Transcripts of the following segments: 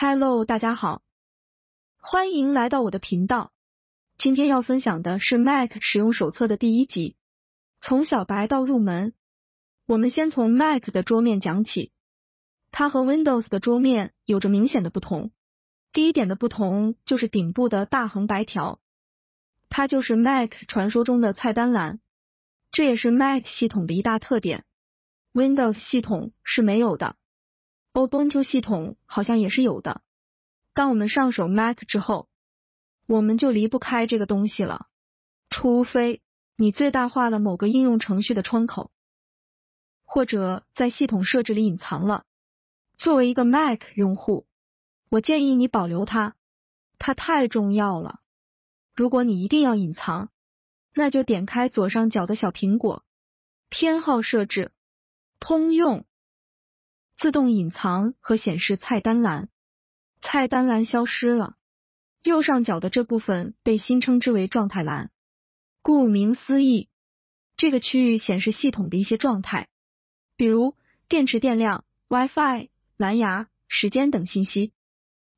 Hello，大家好，欢迎来到我的频道。今天要分享的是 Mac 使用手册的第一集，从小白到入门。我们先从 Mac 的桌面讲起，它和 Windows 的桌面有着明显的不同。第一点的不同就是顶部的大横白条，它就是 Mac 传说中的菜单栏，这也是 Mac 系统的一大特点，Windows 系统是没有的。Ubuntu 系统好像也是有的。当我们上手 Mac 之后，我们就离不开这个东西了。除非你最大化了某个应用程序的窗口，或者在系统设置里隐藏了。作为一个 Mac 用户，我建议你保留它，它太重要了。如果你一定要隐藏，那就点开左上角的小苹果，偏好设置，通用。自动隐藏和显示菜单栏，菜单栏消失了，右上角的这部分被新称之为状态栏。顾名思义，这个区域显示系统的一些状态，比如电池电量、WiFi、蓝牙、时间等信息，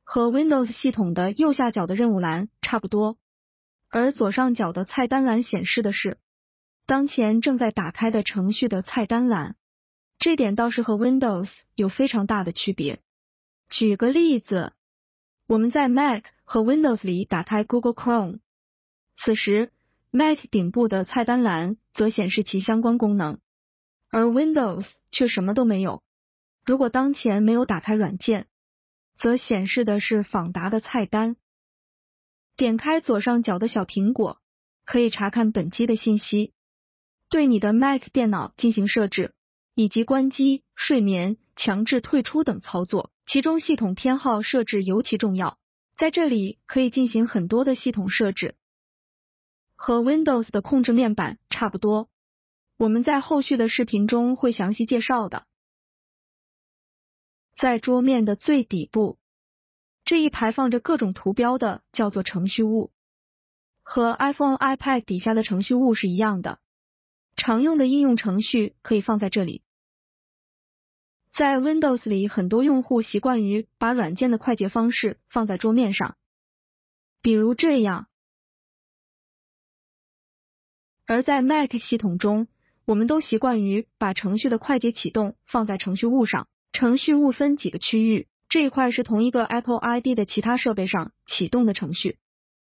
和 Windows 系统的右下角的任务栏差不多。而左上角的菜单栏显示的是当前正在打开的程序的菜单栏。这点倒是和 Windows 有非常大的区别。举个例子，我们在 Mac 和 Windows 里打开 Google Chrome，此时 Mac 顶部的菜单栏则显示其相关功能，而 Windows 却什么都没有。如果当前没有打开软件，则显示的是访达的菜单。点开左上角的小苹果，可以查看本机的信息，对你的 Mac 电脑进行设置。以及关机、睡眠、强制退出等操作，其中系统偏好设置尤其重要，在这里可以进行很多的系统设置，和 Windows 的控制面板差不多。我们在后续的视频中会详细介绍的。在桌面的最底部，这一排放着各种图标的叫做程序物，和 iPhone、iPad 底下的程序物是一样的，常用的应用程序可以放在这里。在 Windows 里，很多用户习惯于把软件的快捷方式放在桌面上，比如这样。而在 Mac 系统中，我们都习惯于把程序的快捷启动放在程序物上。程序物分几个区域，这一块是同一个 Apple ID 的其他设备上启动的程序，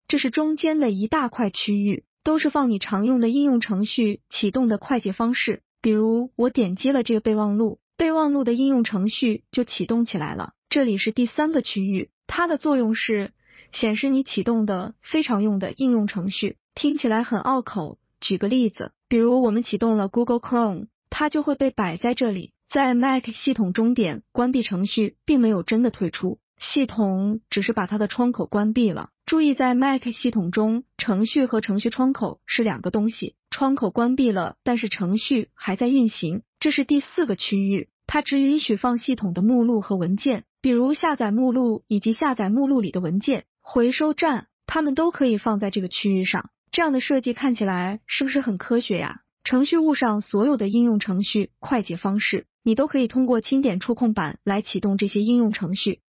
这是中间的一大块区域，都是放你常用的应用程序启动的快捷方式，比如我点击了这个备忘录。备忘录的应用程序就启动起来了。这里是第三个区域，它的作用是显示你启动的非常用的应用程序。听起来很拗口。举个例子，比如我们启动了 Google Chrome，它就会被摆在这里。在 Mac 系统终点关闭程序并没有真的退出系统，只是把它的窗口关闭了。注意，在 Mac 系统中，程序和程序窗口是两个东西。窗口关闭了，但是程序还在运行。这是第四个区域，它只允许放系统的目录和文件，比如下载目录以及下载目录里的文件，回收站，它们都可以放在这个区域上。这样的设计看起来是不是很科学呀？程序物上所有的应用程序快捷方式，你都可以通过轻点触控板来启动这些应用程序。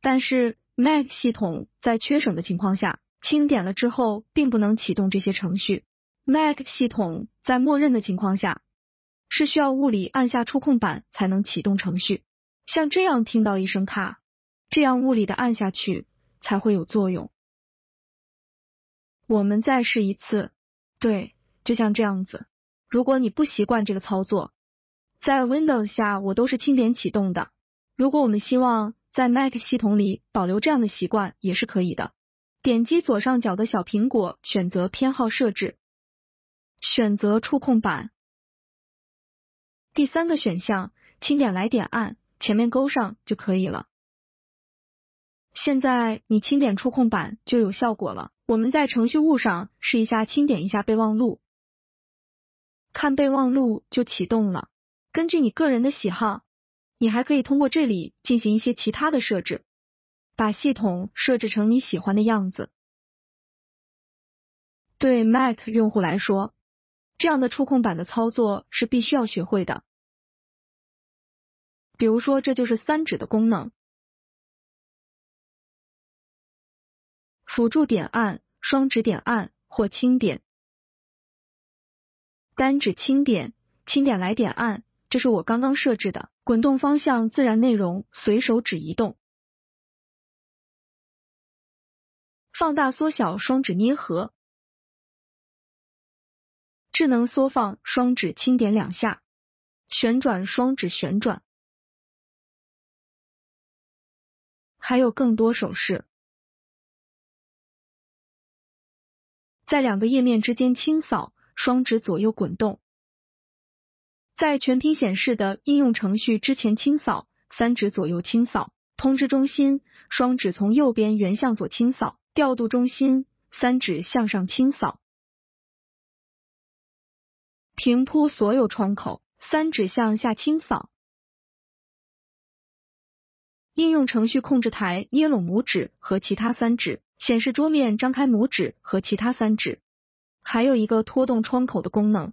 但是 Mac 系统在缺省的情况下。清点了之后，并不能启动这些程序。Mac 系统在默认的情况下，是需要物理按下触控板才能启动程序。像这样听到一声咔，这样物理的按下去才会有作用。我们再试一次，对，就像这样子。如果你不习惯这个操作，在 Windows 下我都是轻点启动的。如果我们希望在 Mac 系统里保留这样的习惯，也是可以的。点击左上角的小苹果，选择偏好设置，选择触控板，第三个选项，轻点来点按，前面勾上就可以了。现在你轻点触控板就有效果了。我们在程序物上试一下，轻点一下备忘录，看备忘录就启动了。根据你个人的喜好，你还可以通过这里进行一些其他的设置。把系统设置成你喜欢的样子。对 Mac 用户来说，这样的触控板的操作是必须要学会的。比如说，这就是三指的功能，辅助点按、双指点按或轻点，单指轻点，轻点来点按，这是我刚刚设置的，滚动方向自然，内容随手指移动。放大、缩小，双指捏合；智能缩放，双指轻点两下；旋转，双指旋转；还有更多手势。在两个页面之间清扫，双指左右滚动；在全屏显示的应用程序之前清扫，三指左右清扫；通知中心，双指从右边原向左清扫。调度中心，三指向上清扫，平铺所有窗口；三指向下清扫。应用程序控制台，捏拢拇指和其他三指显示桌面，张开拇指和其他三指。还有一个拖动窗口的功能。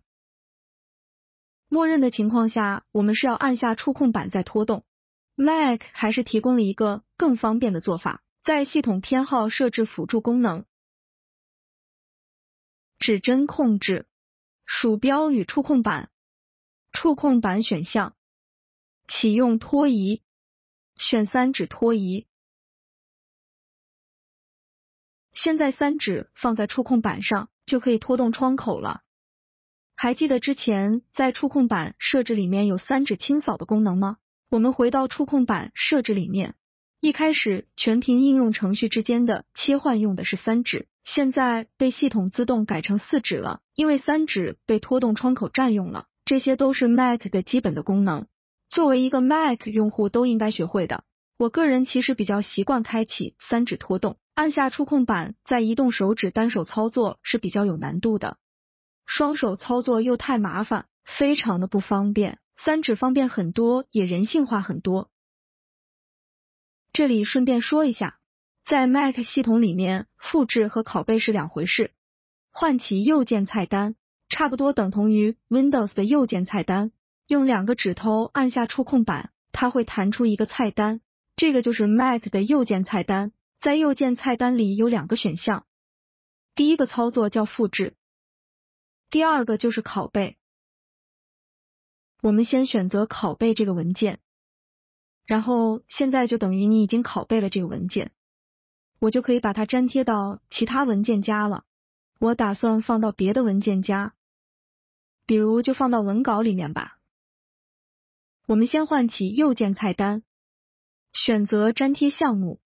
默认的情况下，我们是要按下触控板再拖动，Mac 还是提供了一个更方便的做法。在系统偏好设置辅助功能，指针控制，鼠标与触控板，触控板选项，启用拖移，选三指拖移。现在三指放在触控板上，就可以拖动窗口了。还记得之前在触控板设置里面有三指清扫的功能吗？我们回到触控板设置里面。一开始全屏应用程序之间的切换用的是三指，现在被系统自动改成四指了，因为三指被拖动窗口占用了。这些都是 Mac 的基本的功能，作为一个 Mac 用户都应该学会的。我个人其实比较习惯开启三指拖动，按下触控板再移动手指，单手操作是比较有难度的，双手操作又太麻烦，非常的不方便。三指方便很多，也人性化很多。这里顺便说一下，在 Mac 系统里面，复制和拷贝是两回事。唤起右键菜单，差不多等同于 Windows 的右键菜单。用两个指头按下触控板，它会弹出一个菜单，这个就是 Mac 的右键菜单。在右键菜单里有两个选项，第一个操作叫复制，第二个就是拷贝。我们先选择拷贝这个文件。然后现在就等于你已经拷贝了这个文件，我就可以把它粘贴到其他文件夹了。我打算放到别的文件夹，比如就放到文稿里面吧。我们先唤起右键菜单，选择粘贴项目。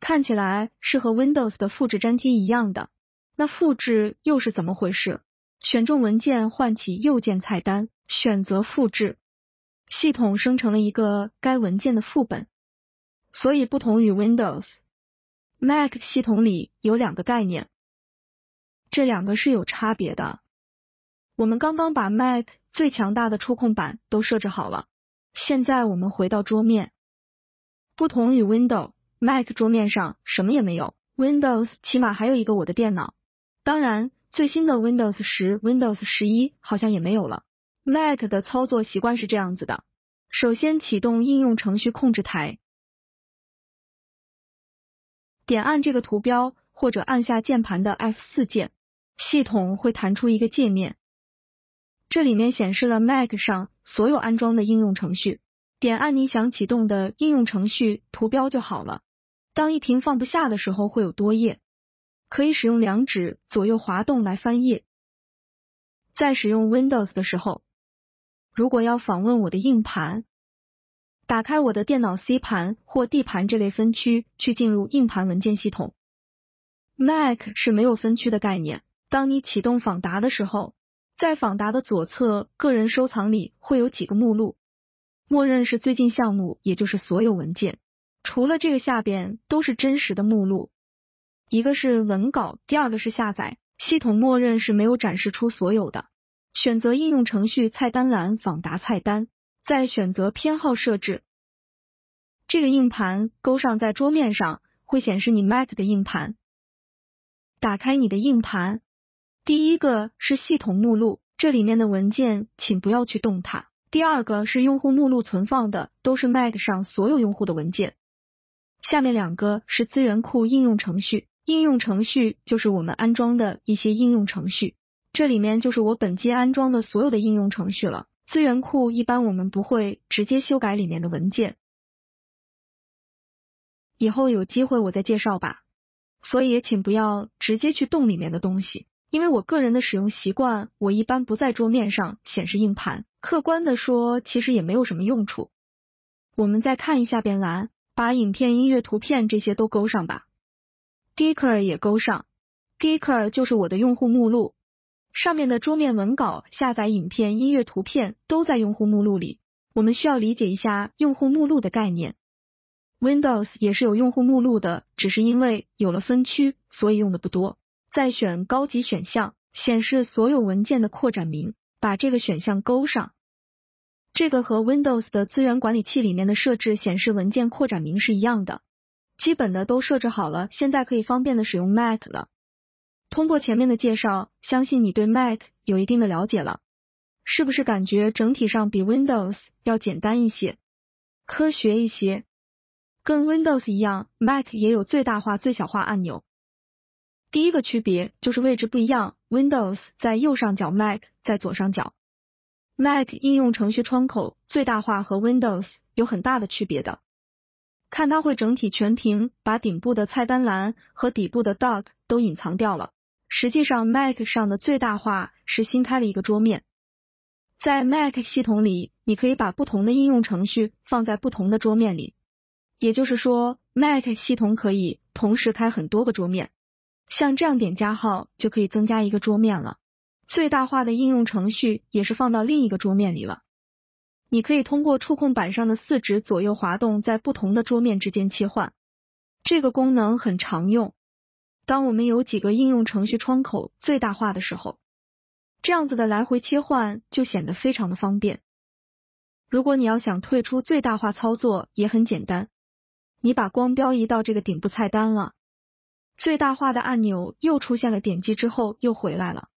看起来是和 Windows 的复制粘贴一样的。那复制又是怎么回事？选中文件，唤起右键菜单，选择复制。系统生成了一个该文件的副本，所以不同于 Windows、Mac 系统里有两个概念，这两个是有差别的。我们刚刚把 Mac 最强大的触控板都设置好了，现在我们回到桌面。不同于 Windows、Mac 桌面上什么也没有，Windows 起码还有一个我的电脑，当然最新的 Windows 十、Windows 十一好像也没有了。Mac 的操作习惯是这样子的：首先启动应用程序控制台，点按这个图标或者按下键盘的 F4 键，系统会弹出一个界面，这里面显示了 Mac 上所有安装的应用程序，点按你想启动的应用程序图标就好了。当一屏放不下的时候会有多页，可以使用两指左右滑动来翻页。在使用 Windows 的时候。如果要访问我的硬盘，打开我的电脑 C 盘或 D 盘这类分区，去进入硬盘文件系统。Mac 是没有分区的概念。当你启动访达的时候，在访达的左侧个人收藏里会有几个目录，默认是最近项目，也就是所有文件。除了这个下边都是真实的目录，一个是文稿，第二个是下载。系统默认是没有展示出所有的。选择应用程序菜单栏，访达菜单，再选择偏好设置，这个硬盘勾上，在桌面上会显示你 Mac 的硬盘。打开你的硬盘，第一个是系统目录，这里面的文件请不要去动它。第二个是用户目录，存放的都是 Mac 上所有用户的文件。下面两个是资源库、应用程序，应用程序就是我们安装的一些应用程序。这里面就是我本机安装的所有的应用程序了。资源库一般我们不会直接修改里面的文件，以后有机会我再介绍吧。所以也请不要直接去动里面的东西，因为我个人的使用习惯，我一般不在桌面上显示硬盘。客观的说，其实也没有什么用处。我们再看一下边栏，把影片、音乐、图片这些都勾上吧。g e e k e r 也勾上 g e e k e r 就是我的用户目录。上面的桌面文稿、下载影片、音乐、图片都在用户目录里。我们需要理解一下用户目录的概念。Windows 也是有用户目录的，只是因为有了分区，所以用的不多。再选高级选项，显示所有文件的扩展名，把这个选项勾上。这个和 Windows 的资源管理器里面的设置显示文件扩展名是一样的。基本的都设置好了，现在可以方便的使用 Mac 了。通过前面的介绍，相信你对 Mac 有一定的了解了，是不是感觉整体上比 Windows 要简单一些，科学一些？跟 Windows 一样，Mac 也有最大化、最小化按钮。第一个区别就是位置不一样，Windows 在右上角，Mac 在左上角。Mac 应用程序窗口最大化和 Windows 有很大的区别的，看它会整体全屏，把顶部的菜单栏和底部的 Dock 都隐藏掉了。实际上，Mac 上的最大化是新开了一个桌面。在 Mac 系统里，你可以把不同的应用程序放在不同的桌面里，也就是说，Mac 系统可以同时开很多个桌面。像这样点加号就可以增加一个桌面了。最大化的应用程序也是放到另一个桌面里了。你可以通过触控板上的四指左右滑动，在不同的桌面之间切换。这个功能很常用。当我们有几个应用程序窗口最大化的时候，这样子的来回切换就显得非常的方便。如果你要想退出最大化操作也很简单，你把光标移到这个顶部菜单了，最大化的按钮又出现了，点击之后又回来了。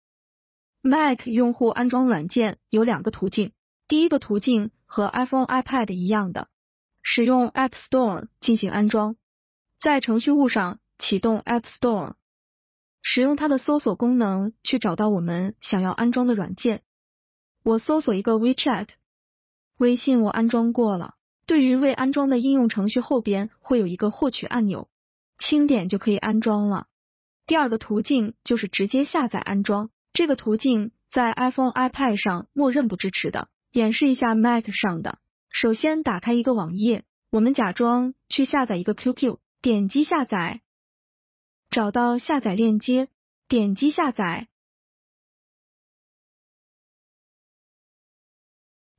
Mac 用户安装软件有两个途径，第一个途径和 iPhone、iPad 一样的，使用 App Store 进行安装，在程序物上。启动 App Store，使用它的搜索功能去找到我们想要安装的软件。我搜索一个 WeChat，微信我安装过了。对于未安装的应用程序，后边会有一个获取按钮，轻点就可以安装了。第二个途径就是直接下载安装，这个途径在 iPhone、iPad 上默认不支持的。演示一下 Mac 上的。首先打开一个网页，我们假装去下载一个 QQ，点击下载。找到下载链接，点击下载，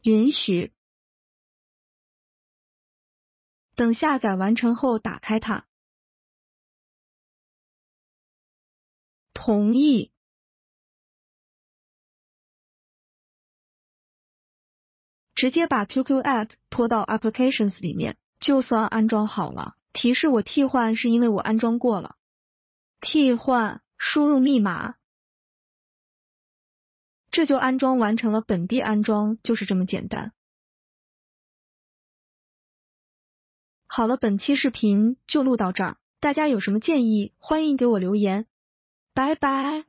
允许。等下载完成后，打开它，同意。直接把 QQ App 拖到 Applications 里面，就算安装好了。提示我替换，是因为我安装过了。替换输入密码，这就安装完成了。本地安装就是这么简单。好了，本期视频就录到这儿，大家有什么建议，欢迎给我留言，拜拜。